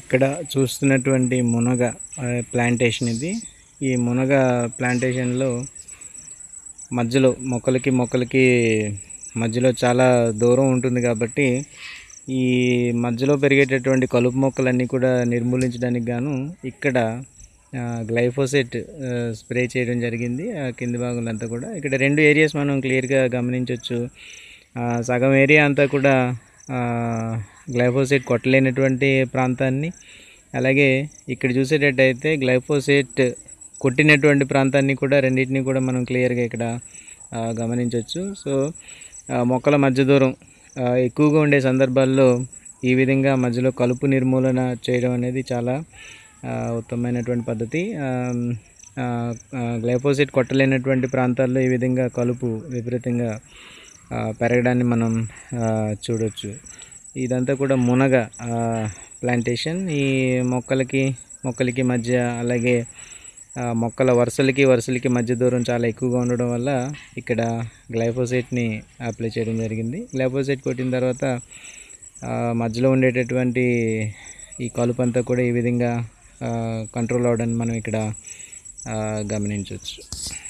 ఇక్కడ చూస్తున్నటువంటి మునగ ప్లాంటేషన్ ఇది ఈ మునగ ప్లాంటేషన్లో మధ్యలో మొక్కలకి మొక్కలకి మధ్యలో చాలా దూరం ఉంటుంది కాబట్టి ఈ మధ్యలో పెరిగేటటువంటి కలుపు మొక్కలన్నీ కూడా నిర్మూలించడానికి గాను ఇక్కడ గ్లైఫోసెట్ స్ప్రే చేయడం జరిగింది ఆ కింది భాగంలో కూడా ఇక్కడ రెండు ఏరియాస్ మనం క్లియర్గా గమనించవచ్చు సగం ఏరియా అంతా కూడా గ్లైఫోసేట్ కొట్టలేనటువంటి ప్రాంతాన్ని అలాగే ఇక్కడ చూసేటట్టయితే గ్లైఫోసేట్ కొట్టినటువంటి ప్రాంతాన్ని కూడా రెండింటిని కూడా మనం క్లియర్గా ఇక్కడ గమనించవచ్చు సో మొక్కల మధ్య దూరం ఎక్కువగా ఉండే సందర్భాల్లో ఈ విధంగా మధ్యలో కలుపు నిర్మూలన చేయడం అనేది చాలా ఉత్తమమైనటువంటి పద్ధతి గ్లైఫోసిట్ కొట్టలేనటువంటి ప్రాంతాల్లో ఈ విధంగా కలుపు విపరీతంగా పెరగడాన్ని మనం చూడవచ్చు ఇదంతా కూడా మునగ ప్లాంటేషన్ ఈ మొక్కలకి మొక్కలకి మధ్య అలాగే మొక్కల వరుసలకి వరుసలకి మధ్య దూరం చాలా ఎక్కువగా ఉండడం వల్ల ఇక్కడ గ్లైఫోసైట్ని అప్లై చేయడం జరిగింది గ్లైఫోసైట్ కొట్టిన తర్వాత మధ్యలో ఉండేటటువంటి ఈ కలుపంతా కూడా ఈ విధంగా కంట్రోల్ అవడాన్ని మనం ఇక్కడ గమనించవచ్చు